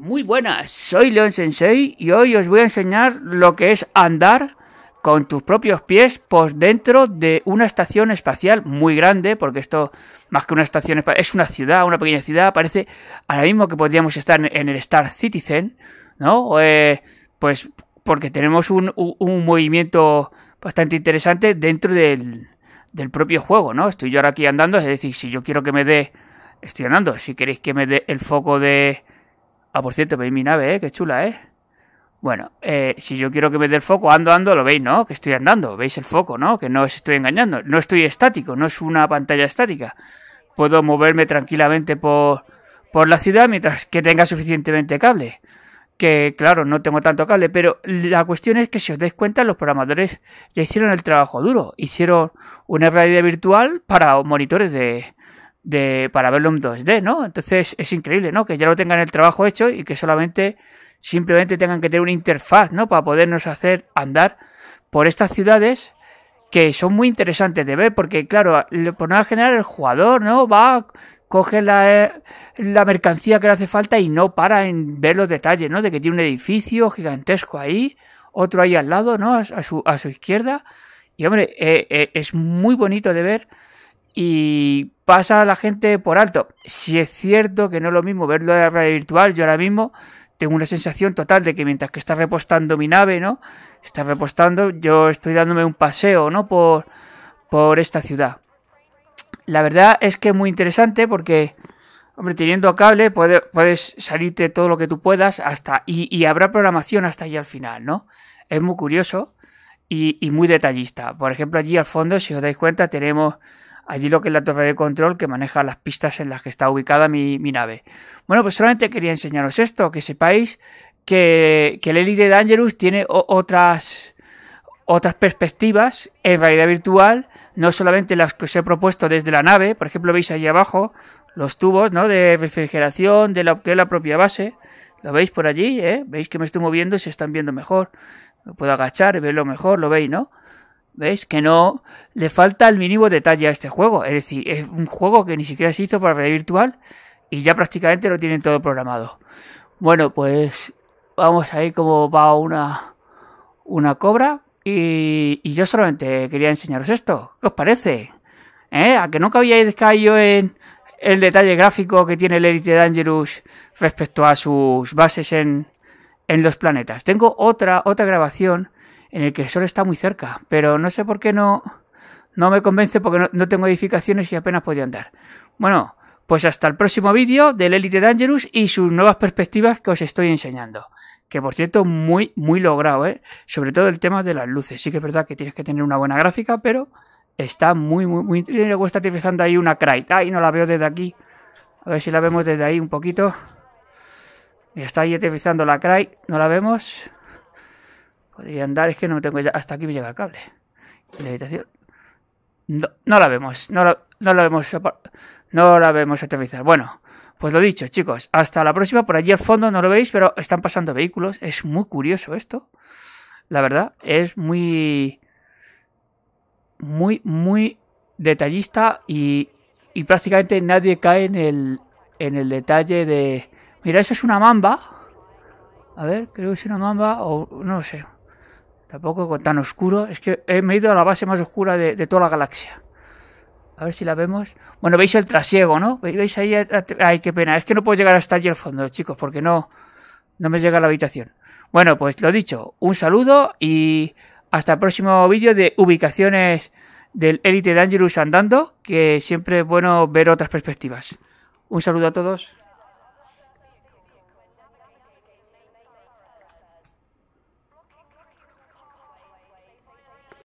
Muy buenas, soy Leon Sensei y hoy os voy a enseñar lo que es andar con tus propios pies por dentro de una estación espacial muy grande, porque esto más que una estación espacial, es una ciudad, una pequeña ciudad, parece ahora mismo que podríamos estar en el Star Citizen, ¿no? Eh, pues porque tenemos un, movimiento bastante interesante dentro del, del propio juego, ¿no? Estoy yo ahora aquí andando, es decir, si yo quiero que me dé, estoy andando, si queréis que me dé el foco de Ah, por cierto, veis mi nave, ¿eh? Qué chula, ¿eh? Bueno, eh, si yo quiero que me dé el foco, ando, ando, lo veis, ¿no? Que estoy andando, veis el foco, ¿no? Que no os estoy engañando, no estoy estático, no es una pantalla estática. Puedo moverme tranquilamente por, por la ciudad mientras que tenga suficientemente cable. Que claro, no tengo tanto cable, pero la cuestión es que si os dais cuenta, los programadores ya hicieron el trabajo duro. Hicieron una realidad virtual para monitores de, de, para verlo en 2D, ¿no? Entonces es increíble, ¿no? Que ya lo tengan el trabajo hecho y que solamente, simplemente tengan que tener una interfaz, ¿no? Para podernos hacer andar por estas ciudades que son muy interesantes de ver, porque claro, por nada general el jugador, ¿no? Va, coge la, eh, la mercancía que le hace falta y no para en ver los detalles, ¿no? De que tiene un edificio gigantesco ahí, otro ahí al lado, ¿no? A, su, izquierda. Y hombre, eh, eh, es muy bonito de ver y pasa a la gente por alto. Si es cierto que no es lo mismo verlo en la realidad virtual, yo ahora mismo tengo una sensación total de que mientras que está repostando mi nave, ¿no? Está repostando, yo estoy dándome un paseo, ¿no? Por, por esta ciudad. La verdad es que es muy interesante porque, hombre, teniendo cable puedes salirte todo lo que tú puedas hasta y, habrá programación hasta allí al final, ¿no? Es muy curioso y muy detallista. Por ejemplo, allí al fondo, si os dais cuenta, tenemos allí lo que es la torre de control que maneja las pistas en las que está ubicada mi, nave. Bueno, pues solamente quería enseñaros esto, que sepáis que, que el Elite Dangerous tiene otras, otras perspectivas en realidad virtual, no solamente las que os he propuesto desde la nave, por ejemplo veis allí abajo los tubos ¿no? de refrigeración de la, que es la propia base, lo veis por allí, ¿eh? veis que me estoy moviendo y se están viendo mejor, me puedo agachar y verlo mejor, lo veis, ¿no? ¿Veis? Que no le falta el mínimo detalle a este juego. Es decir, es un juego que ni siquiera se hizo para realidad virtual y ya prácticamente lo tienen todo programado. Bueno, pues vamos a ver cómo va una, una cobra. Y, yo solamente quería enseñaros esto. ¿Qué os parece? ¿Eh? ¿A que nunca habíais caído en el detalle gráfico que tiene el Elite Dangerous respecto a sus bases en, en los planetas? Tengo otra, otra grabación en el que el sol está muy cerca, pero no sé por qué no, no me convence porque no, tengo edificaciones y apenas podía andar. Bueno, pues hasta el próximo vídeo del Elite Dangerous y sus nuevas perspectivas que os estoy enseñando. Que por cierto, muy, muy logrado, ¿eh? Sobre todo el tema de las luces. Sí que es verdad que tienes que tener una buena gráfica, pero está muy, muy, muy... Luego está utilizando ahí una Cry. Ay, no la veo desde aquí. A ver si la vemos desde ahí un poquito. Ya está ahí utilizando la Cry. No la vemos. Podría andar, es que no tengo ya. Hasta aquí me llega el cable La habitación. No, la vemos, no la, no la vemos. No la vemos aterrizar. Bueno, pues lo dicho, chicos. Hasta la próxima. Por allí al fondo no lo veis, pero están pasando vehículos. Es muy curioso esto. La verdad, es muy. Muy, muy detallista y, y prácticamente nadie cae en el, en el detalle de. Mira, eso es una mamba. A ver, creo que es una mamba o no lo sé. Tampoco con tan oscuro. Es que he ido a la base más oscura de, toda la galaxia. A ver si la vemos. Bueno, veis el trasiego, ¿no? ¿Veis ahí? Ay, qué pena. Es que no puedo llegar hasta allí al fondo, chicos, porque no, no me llega a la habitación. Bueno, pues lo dicho. Un saludo y hasta el próximo vídeo de ubicaciones del Elite Dangerous andando, que siempre es bueno ver otras perspectivas. Un saludo a todos.